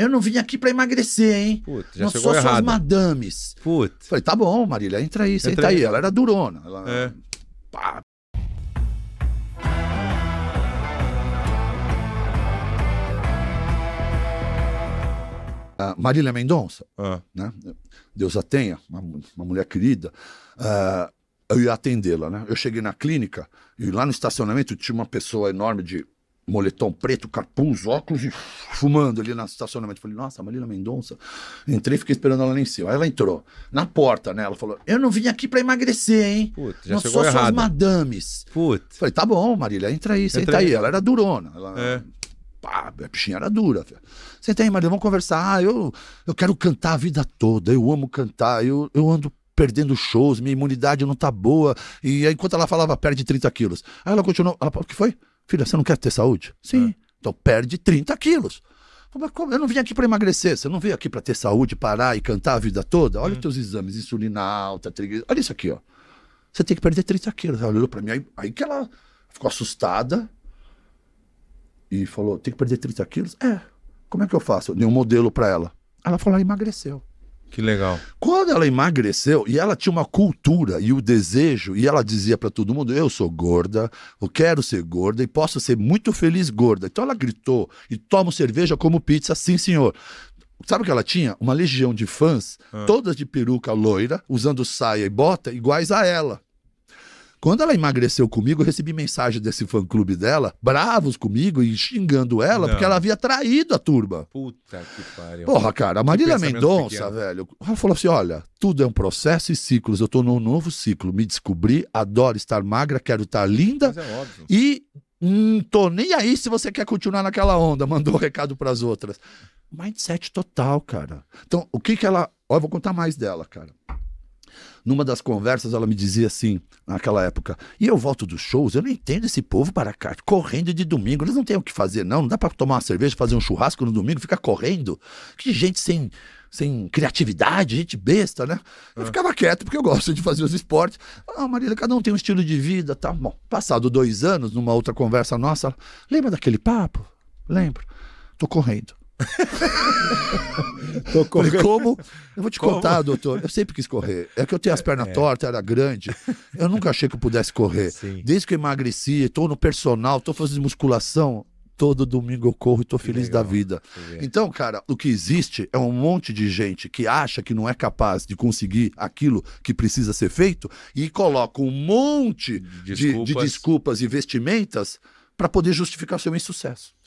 Eu não vim aqui para emagrecer, hein? Putz, já não sou errado. suas madames. Putz. Falei, tá bom, Marília, entra aí, senta entra aí. aí. Ela era durona. Ela... É. Pá, ah, Marília Mendonça, ah. né? Deus a tenha, uma, uma mulher querida. Uh, eu ia atendê-la, né? Eu cheguei na clínica e lá no estacionamento tinha uma pessoa enorme de moletom preto, capuz, óculos e fumando ali no estacionamento. Falei, nossa, Marília Mendonça. Entrei fiquei esperando ela lá em cima. Aí ela entrou na porta, né? Ela falou, eu não vim aqui pra emagrecer, hein? Putz, já não sou errado. somos madames. Puta. Falei, tá bom, Marília, entra aí, senta entra aí. aí. Ela era durona. Ela... É pá, a bichinha era dura. Senta aí, Marília, vamos conversar. Ah, eu, eu quero cantar a vida toda, eu amo cantar, eu, eu ando perdendo shows, minha imunidade não tá boa. E aí, enquanto ela falava, perde 30 quilos. Aí ela continuou, ela o que foi? Filha, você não quer ter saúde? Sim. É. Então perde 30 quilos. Eu não vim aqui para emagrecer, você não veio aqui para ter saúde, parar e cantar a vida toda? Olha é. os teus exames, insulina alta, triglicerídeos. Olha isso aqui, ó. Você tem que perder 30 quilos. Ela olhou para mim, aí, aí que ela ficou assustada e falou: tem que perder 30 quilos? É. Como é que eu faço? Eu dei um modelo para ela. Ela falou: ela emagreceu. Que legal. Quando ela emagreceu, e ela tinha uma cultura e o um desejo, e ela dizia para todo mundo: eu sou gorda, eu quero ser gorda e posso ser muito feliz gorda. Então ela gritou: e tomo cerveja como pizza, sim, senhor. Sabe o que ela tinha? Uma legião de fãs, ah. todas de peruca loira, usando saia e bota, iguais a ela. Quando ela emagreceu comigo, eu recebi mensagem desse fã-clube dela, bravos comigo e xingando ela, Não. porque ela havia traído a turma. Puta que pariu. Porra, cara, a Marília Mendonça, velho, ela falou assim: olha, tudo é um processo e ciclos. Eu tô num novo ciclo. Me descobri, adoro estar magra, quero estar linda. Mas é óbvio. E hum, tô nem aí se você quer continuar naquela onda. Mandou um recado pras outras. Mindset total, cara. Então, o que que ela. Ó, eu vou contar mais dela, cara. Numa das conversas, ela me dizia assim, naquela época: E eu volto dos shows, eu não entendo esse povo para cá, correndo de domingo. Eles não têm o que fazer, não. Não dá para tomar uma cerveja, fazer um churrasco no domingo, ficar correndo. Que gente sem sem criatividade, gente besta, né? Eu é. ficava quieto porque eu gosto de fazer os esportes. Ah, Marília, cada um tem um estilo de vida, tá? Bom, passado dois anos, numa outra conversa nossa, lembra daquele papo? Lembro. Tô correndo. Falei, como? Eu vou te como? contar, doutor. Eu sempre quis correr. É que eu tenho as é, pernas é. tortas, era grande. Eu nunca achei que eu pudesse correr. Sim. Desde que eu emagreci, estou no personal, estou fazendo musculação. Todo domingo eu corro e estou feliz legal. da vida. Então, cara, o que existe é um monte de gente que acha que não é capaz de conseguir aquilo que precisa ser feito e coloca um monte desculpas. De, de desculpas e vestimentas para poder justificar seu insucesso.